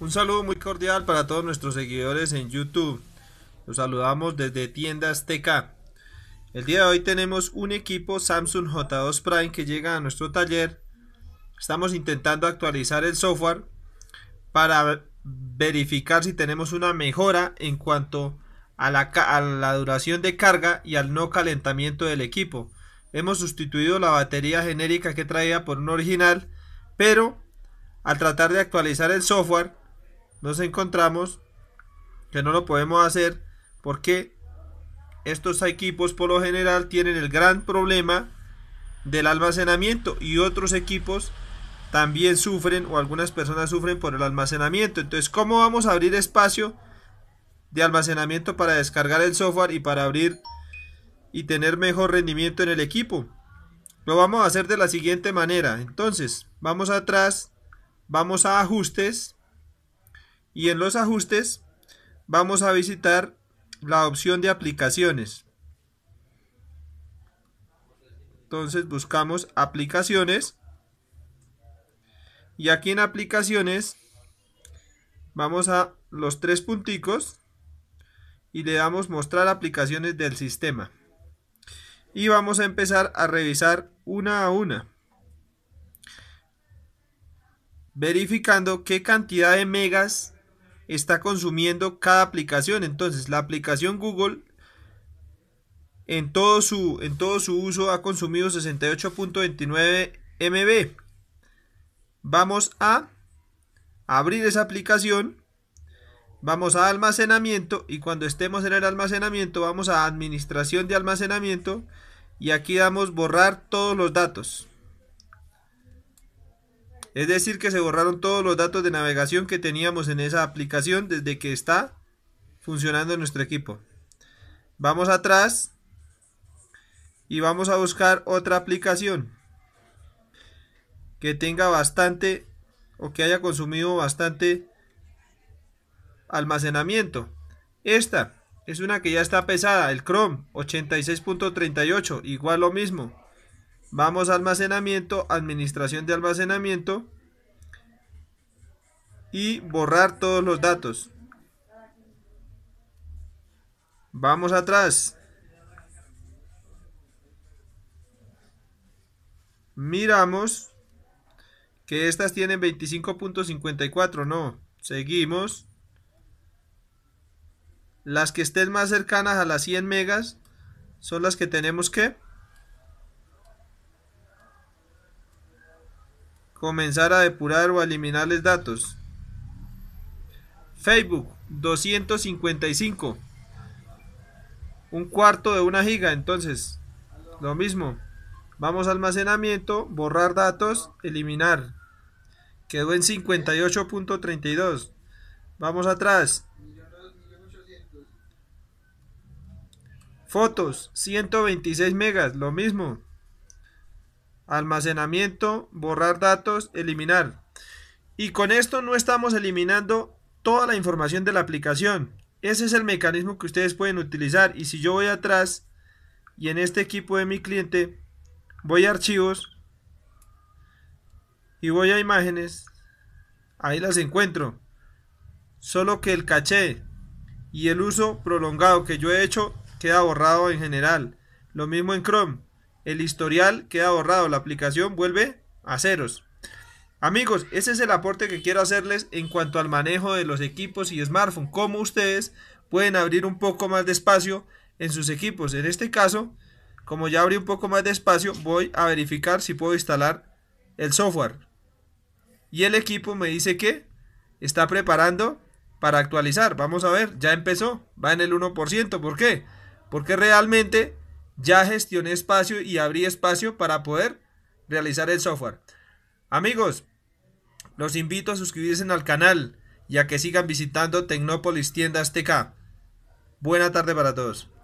Un saludo muy cordial para todos nuestros seguidores en YouTube. Los saludamos desde Tiendas TK. El día de hoy tenemos un equipo Samsung J2 Prime que llega a nuestro taller. Estamos intentando actualizar el software para verificar si tenemos una mejora en cuanto a la, la duración de carga y al no calentamiento del equipo. Hemos sustituido la batería genérica que traía por un original, pero al tratar de actualizar el software nos encontramos que no lo podemos hacer porque estos equipos por lo general tienen el gran problema del almacenamiento y otros equipos también sufren o algunas personas sufren por el almacenamiento. Entonces, ¿cómo vamos a abrir espacio de almacenamiento para descargar el software y para abrir y tener mejor rendimiento en el equipo? Lo vamos a hacer de la siguiente manera. Entonces, vamos atrás, vamos a ajustes y en los ajustes vamos a visitar la opción de aplicaciones. Entonces buscamos aplicaciones y aquí en aplicaciones vamos a los tres punticos y le damos mostrar aplicaciones del sistema. Y vamos a empezar a revisar una a una. Verificando qué cantidad de megas está consumiendo cada aplicación. Entonces, la aplicación Google en todo su, en todo su uso ha consumido 68.29 MB. Vamos a abrir esa aplicación. Vamos a almacenamiento y cuando estemos en el almacenamiento vamos a administración de almacenamiento y aquí damos borrar todos los datos. Es decir, que se borraron todos los datos de navegación que teníamos en esa aplicación desde que está funcionando nuestro equipo. Vamos atrás y vamos a buscar otra aplicación que tenga bastante o que haya consumido bastante almacenamiento. Esta es una que ya está pesada, el Chrome 86.38, igual lo mismo. Vamos a almacenamiento, administración de almacenamiento y borrar todos los datos. Vamos atrás. Miramos que estas tienen 25.54, no. Seguimos. Las que estén más cercanas a las 100 megas son las que tenemos que comenzar a depurar o eliminarles datos. Facebook 255. Un cuarto de una giga, entonces. Lo mismo. Vamos a almacenamiento, borrar datos, eliminar. Quedó en 58.32. Vamos atrás. Fotos, 126 megas, lo mismo almacenamiento, borrar datos, eliminar. Y con esto no estamos eliminando toda la información de la aplicación. Ese es el mecanismo que ustedes pueden utilizar. Y si yo voy atrás y en este equipo de mi cliente voy a archivos y voy a imágenes, ahí las encuentro. Solo que el caché y el uso prolongado que yo he hecho queda borrado en general. Lo mismo en Chrome el historial queda borrado, la aplicación vuelve a ceros. Amigos, ese es el aporte que quiero hacerles en cuanto al manejo de los equipos y smartphone, Como ustedes pueden abrir un poco más de espacio en sus equipos. En este caso, como ya abrí un poco más de espacio, voy a verificar si puedo instalar el software. Y el equipo me dice que está preparando para actualizar. Vamos a ver, ya empezó, va en el 1%. ¿Por qué? Porque realmente ya gestioné espacio y abrí espacio para poder realizar el software. Amigos, los invito a suscribirse al canal y a que sigan visitando Tecnópolis Tiendas TK. Buena tarde para todos.